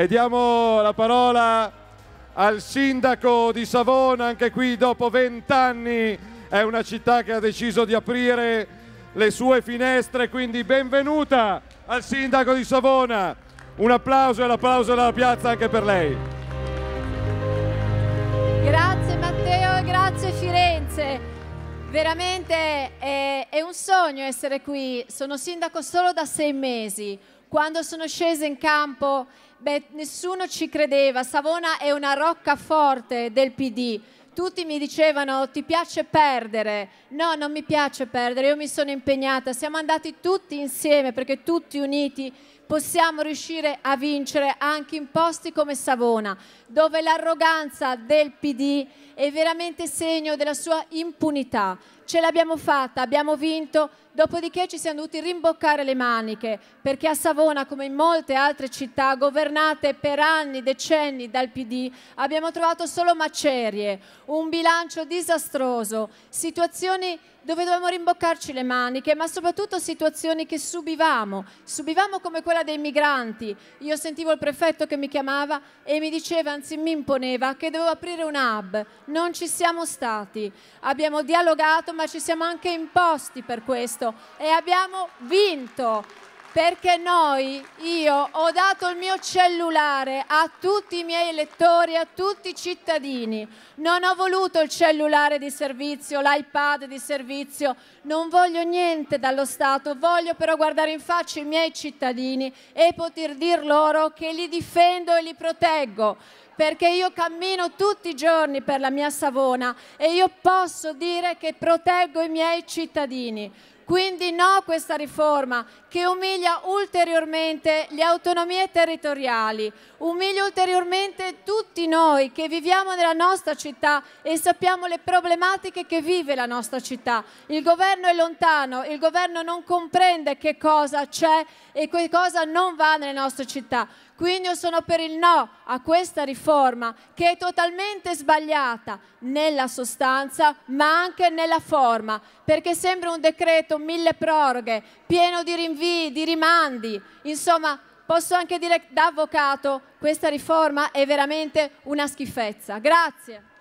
E diamo la parola al sindaco di Savona, anche qui dopo vent'anni è una città che ha deciso di aprire le sue finestre, quindi benvenuta al sindaco di Savona. Un applauso e l'applauso dalla piazza anche per lei. Grazie Matteo grazie Firenze. Veramente è, è, un sogno essere qui, sono sindaco solo da sei mesi. Quando sono scesa in campo, beh, nessuno ci credeva, Savona è una roccaforte del PD, tutti mi dicevano ti piace perdere, no non mi piace perdere, io mi sono impegnata, siamo andati tutti insieme perché tutti uniti possiamo riuscire a vincere anche in posti come Savona, dove l'arroganza del PD è veramente segno della sua impunità ce l'abbiamo fatta, abbiamo vinto, dopodiché ci siamo dovuti rimboccare le maniche, perché a Savona, come in molte altre città governate per anni, decenni dal PD, abbiamo trovato solo macerie, un bilancio disastroso, situazioni dove dovevamo rimboccarci le maniche, ma soprattutto situazioni che subivamo, subivamo come quella dei migranti. Io sentivo il prefetto che mi chiamava e mi diceva, anzi mi imponeva, che dovevo aprire un hub. Non ci siamo stati. Abbiamo dialogato, ma ci siamo anche imposti per questo e abbiamo vinto perché noi, io ho dato il mio cellulare a tutti i miei elettori, a tutti i cittadini. Non ho voluto il cellulare di servizio, l'iPad di servizio, non voglio niente dallo Stato, voglio però guardare in faccia i miei cittadini e poter dir loro che li difendo e li proteggo perché io cammino tutti i giorni per la mia Savona e io posso dire che proteggo i miei cittadini. Quindi no a questa riforma che umilia ulteriormente le autonomie territoriali, umilia ulteriormente tutti noi che viviamo nella nostra città e sappiamo le problematiche che vive la nostra città. Il governo è lontano, il governo non comprende che cosa c'è e che cosa non va nelle nostre città. Quindi io sono per il no a questa riforma che è totalmente sbagliata nella sostanza ma anche nella forma, perché sembra un decreto mille proroghe, pieno di rinvii, di rimandi, insomma posso anche dire da avvocato questa riforma è veramente una schifezza. Grazie.